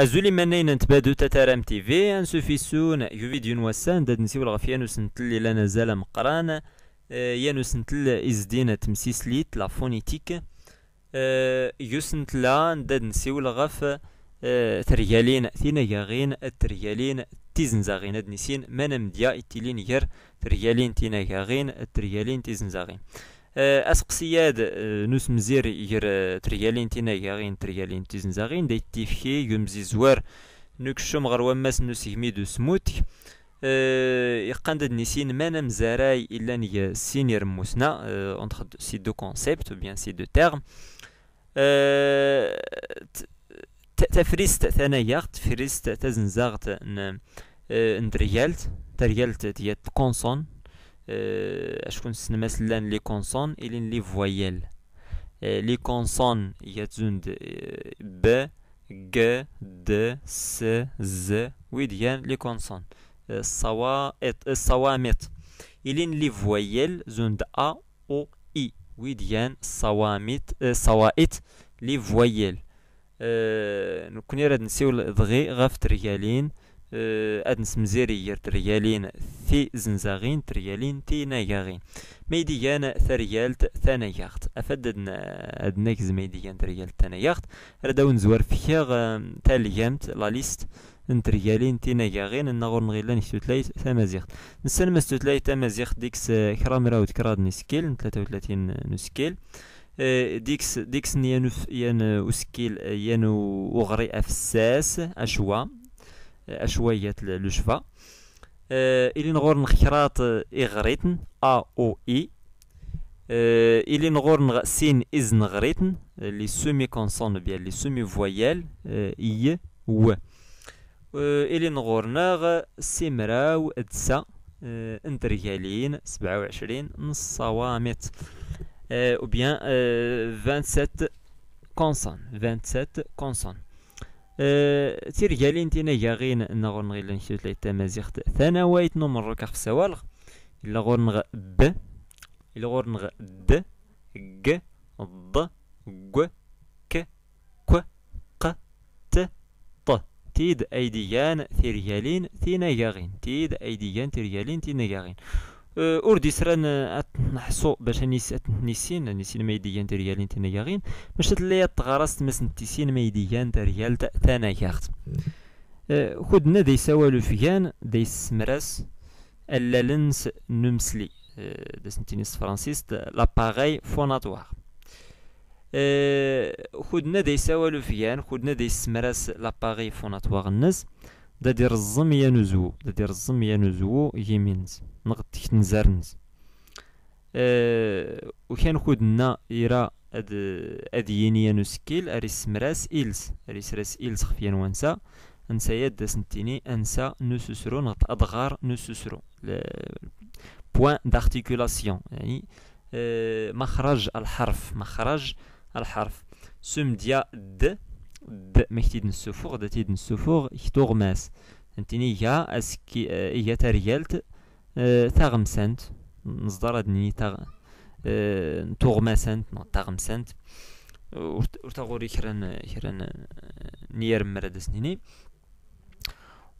ازولي منين نتبادو تترام تي في انسوفيسون فيديو نوسان داد نسيو الغفيان وسنتل لا نزال مقران آه، يانو سنتل ازدين تمسيسليت لا فونيتيك آه، يوسنتل داد نسيو الغف آه، تريالين ثيناياغين التريالين تيزنزاغين هاد نسين مانا مديا اتيلين غير تريالين تيناياغين التريالين تيزنزاغين آه، اسقسياد آه، نوس مزير ير آه، تريالين تينا غين تريالين تيزن زاغين دايت تيفخي يمزي زوار نكشم غر وماس نوس يميدو سموت يقاند نسين مانا مزاراي الا نيا سينير موسنا انتخد سي دو كونسيبت بيان سي دو تيرم تفريست ثناياغت تفريست تزنزاغت ندريالت تريالت ديال كونسون آه، اشكون سنماس مثلا لي كونسون الين لي فوايال آه، لي كونسون يتزند ب ج د س ز ويديان لي كونسون الصوائط آه، الصوامت الين لي فوايال زند ا او اي ويديان صوامت الصوائط لي فوايال نكوني راد نسيو دغي غاف تريالين آه، ادنس مزيري ير تريالين ثي زنزاغين تريالين تي نايغاغين ميديان ثريالت ثانياخت افددنا ادناك زميديان تريالت ثانياخت ردو نزور فيغ تاليامت آه، لا ليست نتريالين تي ياغين ان غور نغيلا نشتوتلايت ثامازيخت نسن ما ستوتلايت تمازيغت ديكس آه، كرام راوت كراد نسكيل 33 نسكيل ديكس ديكس نيانو ين اسكيل يانو اغري افساس اشوا عشوائيه لو شفا آه، الي نغور نخيرات اغريتن آه، ا او اي آه، الي نغور سين از نغريتن لي سومي كونسون بيان لي سومي فويال اي و الي نغور ناغ سيمراو دسا انتريالين 27 نص صوامت او بيان 27 كونسون 27 كونسون تيرجالين أه، تينا انا نغور نغي لان تلايت تمازيغت ثانويت نمر ركاخ في السوالغ إلا غور نغ ب إلا غور نغ د ج ض ج ك ك ق ت ط تيد أيديان تيريالين تينا غاغين تيد أيديان تيريالين تينا غاغين اوردي سران نحصو باش نيس نيسين نيسين ميديان تريالين تنياغين باش تلي تغرس مس تيسين ميديان ثاني ياخت خدنا دي سوالو فيان دي سمراس اللالنس نمسلي دسنتينيس فرانسيس لاباغي فوناتوار خدنا دي سوالو فيان خدنا دي سمراس لاباغي فوناتوار الناس دا دير الزم يا نزو دا دير الزم يا نزو يمينز نغطي نزارنز أه وكان خدنا يرى أد أديني يا نسكيل أريس مراس ايلز أريس راس إلز خفيا وانسا أنسا يد سنتيني أنسا نسسرو نغط أدغار نسسرو بوان دارتيكولاسيون يعني أه مخرج الحرف مخرج الحرف سم ديا د د مكتي دن السفوغ داتي دن السفوغ كتوغ ماس انتيني هي اسكي آه، هي تاريالت آه، تاغمسانت نصدر هادني تاغ آه، تغمسانت تاغمسانت ور تاغوري كران كران نير مراد سنيني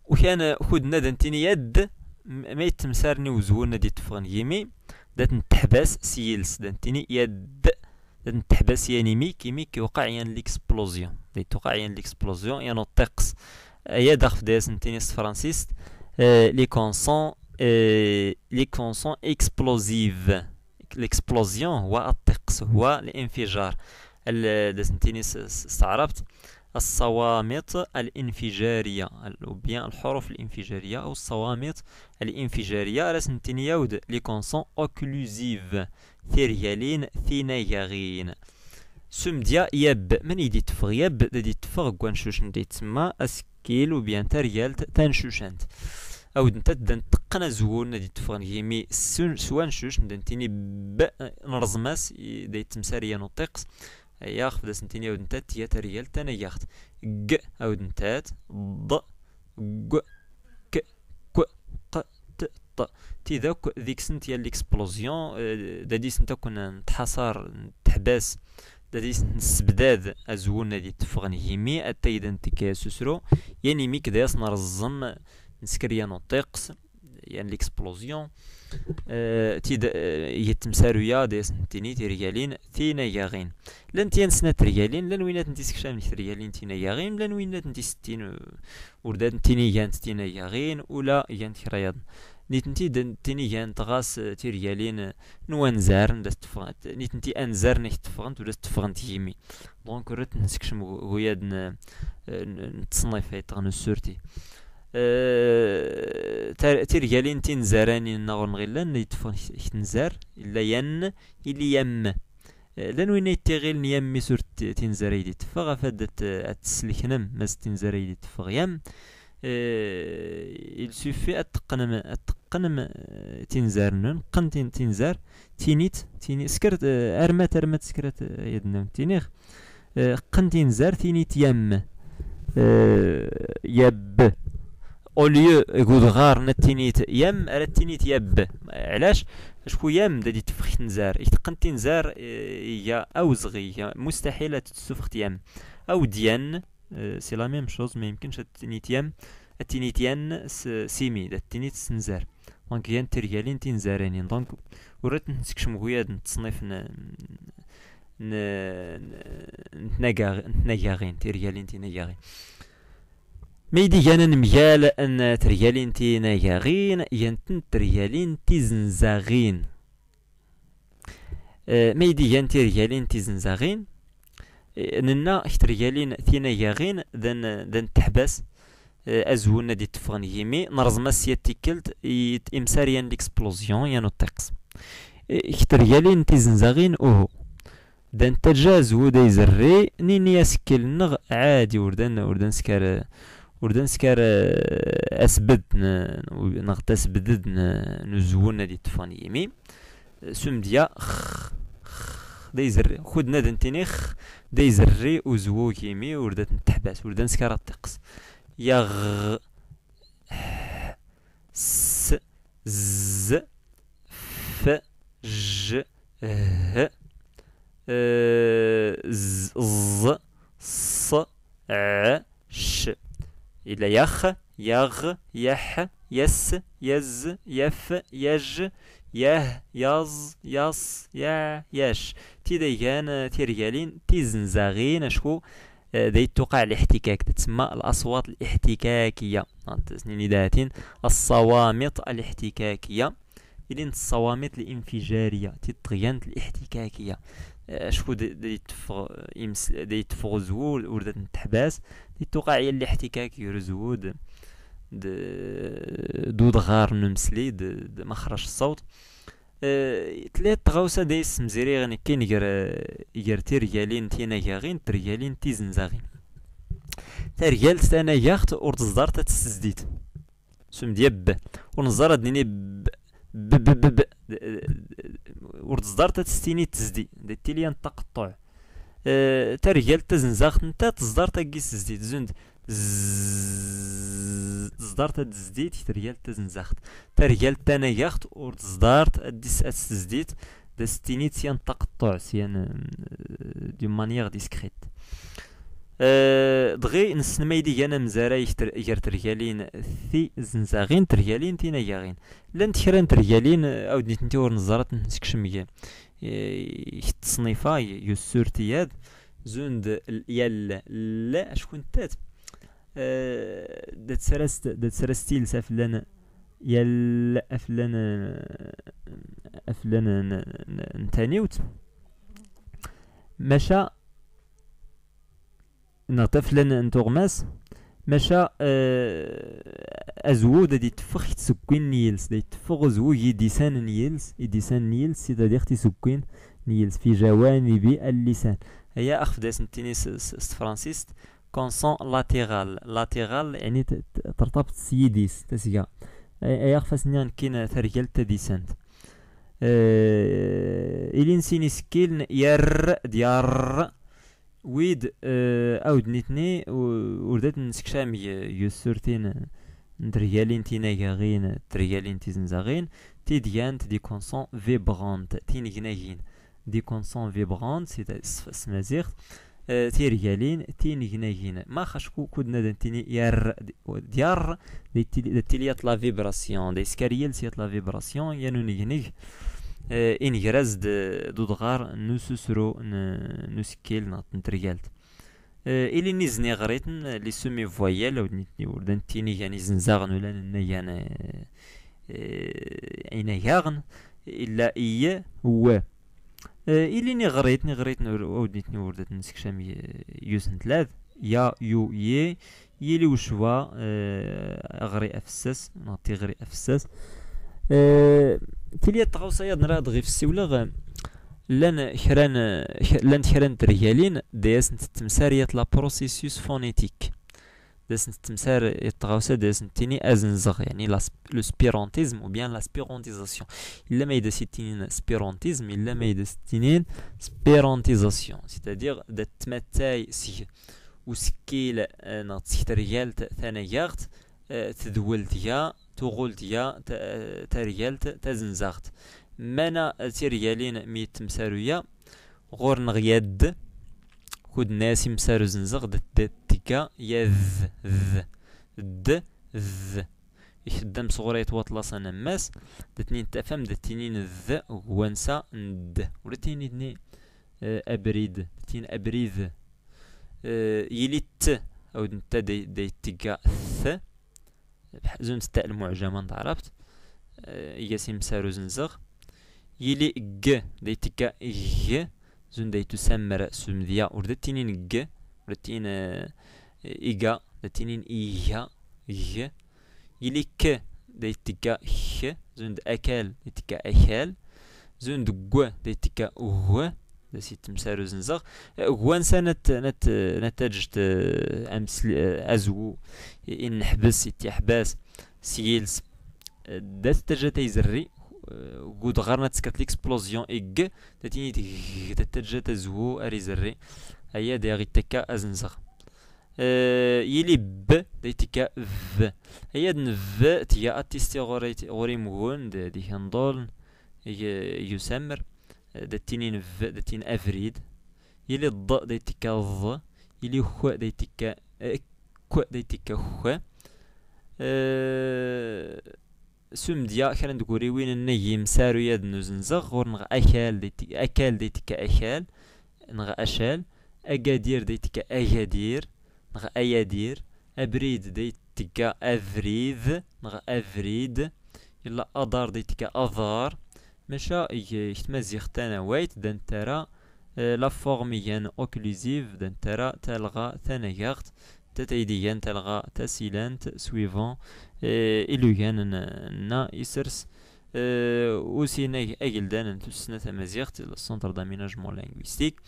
وكان خدنا دانتيني يد ميت مسارني وزورنا دي تفغن يمي دات نتحبس سيلس دانتيني يد تحبس يعني مي كيمي كيوقع يعني ليكسبلوزيون اللي توقع يعني ليكسبلوزيون يعني الطقس يا داخ في سنتينيس فرانسيس فرانسيست لي كونسون لي كونسون اكسبلوزيف ليكسبلوزيون هو الطقس هو الانفجار داس نتينيس استعربت الصوامت الانفجارية أو بيان الحروف الانفجارية أو الصوامت الانفجارية رسم تنياود لي كونسون أوكلوزيف ثيريالين ثينياغين ديا يب من يدي تفغ يب دي تفغ كوانشوشن دي تسمى أسكيل وبيان تريالت تنشوشنت أو انت دن تقنا زول نادي تفغن نجيمي سوانشوش ندان تيني ب نرزماس دي تمساريا نطيقس ياخ دا سنتيني أود نتات تياتا ريال تانا ياخت ق أود نتات ض ق ك ك ق ت ط تي ذاك ذيك سنت يا ليكسبلوزيون آه، دي سنتا كنا نتحصر نتحباس سنت نسبداد أزون دي تفغن هيمي أتايدا نتكاسسرو يعني ميك يصنر نرزم نسكريا نطيقس يعني ليكسبلوزيون euh, تيد euh, يتمسارويا ديس نتيني تيريالين تينا ياغين لن تيان سنة تريالين لن وينات نتي سكشام تريالين تينا ياغين لن وينات نتي ستين وردات نتيني يانت تينا ياغين ولا يانت كرياض دن تيني يانت غاس نوان نوانزار نداس تفغنت نتي انزار نيت تفغنت ولا تفغنت يمي دونك رت نسكشم وياد نتصنيف تغنو سورتي آه، ترجالين تنزران نغرن غيلان نيتفون تنزر إلا ين إلي يم آه، لان وين يتغيل نيام ميسور تنزر يدي تفغ فادت أتسلكنم ماز تنزر يدي تفغ يم آه، il suffit à تقنم تقنم نون قن تنزر تينيت تيني سكرت ارمات ارمات سكرت يدنا تينيخ قن تنزر تينيت يم يب اوليو يقول غار نتينيت يم رتينيت يب علاش شكو يم دادي تفخت نزار يتقن نزار هي او زغي مستحيله تسفخت يم او ديان سي لا ميم شوز ما يمكنش التينيت يم التينيت يان سيمي التينيت سنزار دونك يان تريالين تنزارين دونك وريت نتكشم غياد التصنيف نتناكاغين تريالين تناغاغين ميدي جانا مجال ان تريالين تي ناغاغين ينتن تريالين تي زنزاغين أه، ميدي جان تريالين تي زنزاغين أه، ننا تريالين تي ناغاغين ذن ذن تحبس أه، ازونا دي تفغن يمي نرزما سيا تيكلت امساريان ليكسبلوزيون يانو الطقس كتريالين تي زنزاغين اوهو دان تجاز ودا زري نيني اسكل نغ عادي وردن سكار سكر وردن سكار اسبد آه، نغت اسبدد نزون دي طفان يمي سمديا خ دي زري خود نادن تيني خ دي زري وزوو كيمي وردات نتحبس وردن سكار تقص يا غ س ز ف ج ه آه، ز ز ص ع إلى يخ يغ يح يس يز يف يج يه يز يص يا يش تي ديان تي زنزاغين اشكو ذي آه، توقع الاحتكاك تسمى الأصوات الاحتكاكية تسنيني داتين الصوامط الاحتكاكية الين الصوامت الانفجاريه تيطغيانت الاحتكاكيه آه، شكون دي تفغ يمس دي تفغ زول وردات نتحباس دي توقع هي الاحتكاك يرزود دود غار نمسلي ما خرج الصوت آه، تلات تغاوسة دايس مزيري غني كاين غير غير تي ريالين تينا غين تريالين تي زنزاغين تا ريال تانا ياخت ورد تصدر تتسديت سم ديب ونزر ديني ب بببب ورد الزدار تتستيني تزدي دا لي التقطع تا رجال تا زنزاخ نتا تزدار تا كيس تزدي تزند زدار تا تزديت رجال تا زنزاخت تا رجال تا نياخت ور تصدر تديس تزديت دا ستيني تيان تقطع سيان دي مانيير ديسكريت أه، دغي نسن ميدي انا مزاراي ير تريالين ثي زنزاغين تريالين تينا ياغين لان تكران تريالين او ديت نتي ور نزارات نسكشم يتصنيفا أه، يسور تياد زوند يال لا شكون تات أه، دات سرست دات سرستيل سافلان يال افلان افلان نتانيوت ماشا طفلا أن تغمس ماشا آه، ازود دي تفخ تسكين نيلس دي تفخ زوج يديسان نيلس يديسان نيلس سيدا اختي سكين نيلس في جوانب اللسان هي اخف سنتيني ست فرانسيست كونسون لاتيرال لاتيرال يعني ترتبط سيديس تسيا اي اخف سنيان كين ثريال تديسانت آه، إلين سينيسكيل ير ديار ويد آه، اود نيتني وردت نسكشام يسورتين دريالين تينا غين دريالين زغين تي ديان دي كونسون فيبرانت تينغناغين دي كونسون فيبرانت سي سمازيغ آه، تي ريالين تي نغناغين ما خاشكو كودنا دنتيني يار ديار دي تيليات لا فيبراسيون دي سكاريل سيات لا فيبراسيون يانو نغنغ آه، ان غراز آه، دو دغار نو نسسرو نسكيل نعطن تريالت آه، إلي نيزني غريتن لي سومي فوايال أو نيتني وردن تيني يعني زنزاغن ولا يعني أين ياغن إلا إي و إلي ني غريتني غريتن أو نيتني وردت نسكشام يوسن تلاذ يا يو يي يلي وشوا غري أفسس نعطي غري أفسس تليا الطغوصية نراد غير في السولغ لان كران لان كران ترجالين داس تمسارية لا بروسيسوس فونيتيك داس تمسار الطغوصة داس تيني ازنزغ يعني لو سبيرونتيزم او بيان لا سبيرونتيزاسيون الا ما يداس تينين سبيرونتيزم الا ما يداس تينين سبيرونتيزاسيون سيتادير دا تمتاي سي وسكيل آه، نغتسكتريال آه، تدولت يا يا تريالت تزنزغت مانا تريالين ميت تمسارويا غور نغياد كود ناسي مسارو زنزغ دت تيكا يذ ذ د ذ يخدم صغير يتواطلص انا ماس دتنين تفهم دتنين ذ ونسا ند ولتيني دني آه، ابريد تين ابريد آه، يليت او نتا دي, دي تيكا ث زون ستاء المعجمة ضربت آه، ياسين مسارو زنزغ يلي ج ديتك تكا ج زون دي تسمر سمديا وردتينين تينين ج ورد تين إيجا ورد آه، إيجا ج يلي ك ديتك تكا زون أكال ديتك أكل زون دو ديتك أوه دا سي تمسارو زنزغ وانسى نت نت نتاجت آه، امس آه، ازو ان حبس ستي حباس سيلز دا تاجا تيزري آه، قد غرنا تسكت ليكسبلوزيون ايغ تاتيني تاتاجا تزو اريزري ايا دا غي تكا ازنزغ يلي ب ديتيكا ف هيا نف ف تيا اتيستي غوري غوري مغون دي هندول يسمر دا تينين ف دا تين افريد يلي ض دا يتكا ض يلي خو دا يتكا كو دا يتكا خو أه, آه، سمديا كان نقولي وين النجي مسارو يد نزنزغ غور نغ اكال ديتك اكال ديتك اكال نغ اشال اقادير ديتك اكادير نغ ايادير ابريد ديتك افريد نغ افريد يلا اضار ديتك اضار ماشا كتما زيغ ويت دان ترى آه، لا فورميان اوكلوزيف دان ترى تلغى ثناياغت تتايديان تلغى تسيلانت سويفون آه، إلوغان آه، نا إسرس وسيناي أجلدان تسنة مزيغت السنتر داميناجمون لانغويستيك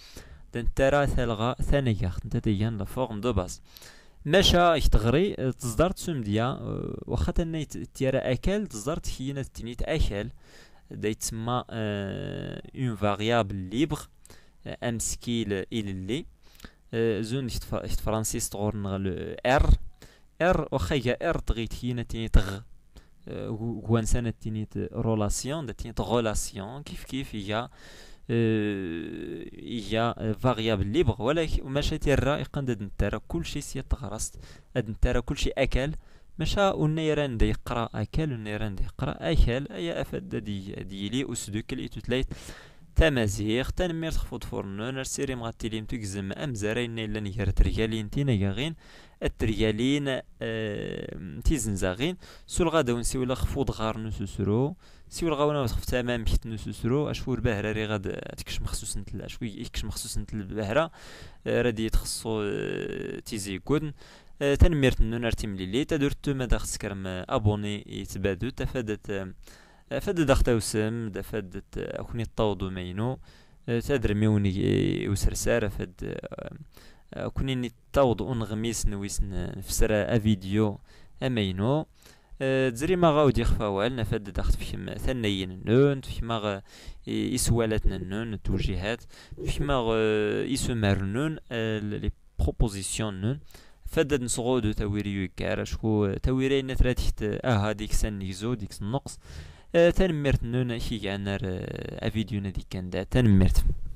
دان ترى تلغى ثناياغت تتايديان لا فورم دو باز ماشا تغري تصدر سمديا وخا تنيت تيرا اكل تصدر حينا تنيت اكل دا يتسمى اون فاريابل ليبر سكيل الى لي آه، زون شت فرانسيس تغور نغل ار ار واخا هي ار تغيت هي نتيني تغ آه، وان سنة تيني رولاسيون دا تيني رولاسيون كيف كيف هي آه، هي فاريابل ليبر ولكن ماشي تيرا يقند نترا كلشي سي تغرست نترا كلشي اكل مشا ونيران دي قرا اكل ونيران دي قرا اكل ايا افد دي لي اسدوك لي تتلايت تمازيغ تنميرت خفوض فورنون ارسيري مغتيليم تكزم امزارين الا نير تريالين تينا غين التريالين اه تيزنزاغين سول غادا ونسيولا خفوض غار نسوسرو سيول غاونا وتخف تمام حيت نوسوسرو اشفو باهرة ري غاد تكشم خصوص نتل اشوي يكشم خصوص نتل باهرة آه، رادي يتخصو آه، تيزي كودن أه، تنميرت نونارتي مليلي تدرت مادا كرم ابوني يتبادو تفادت أه، فدد اختاوسم دفدت اخني أه، الطوض مينو ميوني وسرسارة فد كوني نتاوض انغميس نويس نفسر افيديو امينو تزري ما غاودي خفاوال نفد دخت فيهم ثنيين في فيما غ يسوالات النون التوجيهات فيما غ يسمر نون لي بروبوزيسيون نون فدد نصغودو تويريو شكو تويري نثرا تحت اه هاديك سن يزو ديك النقص آه، تنمرت نون شي كان آه، افيديو نادي كان دا تنمرت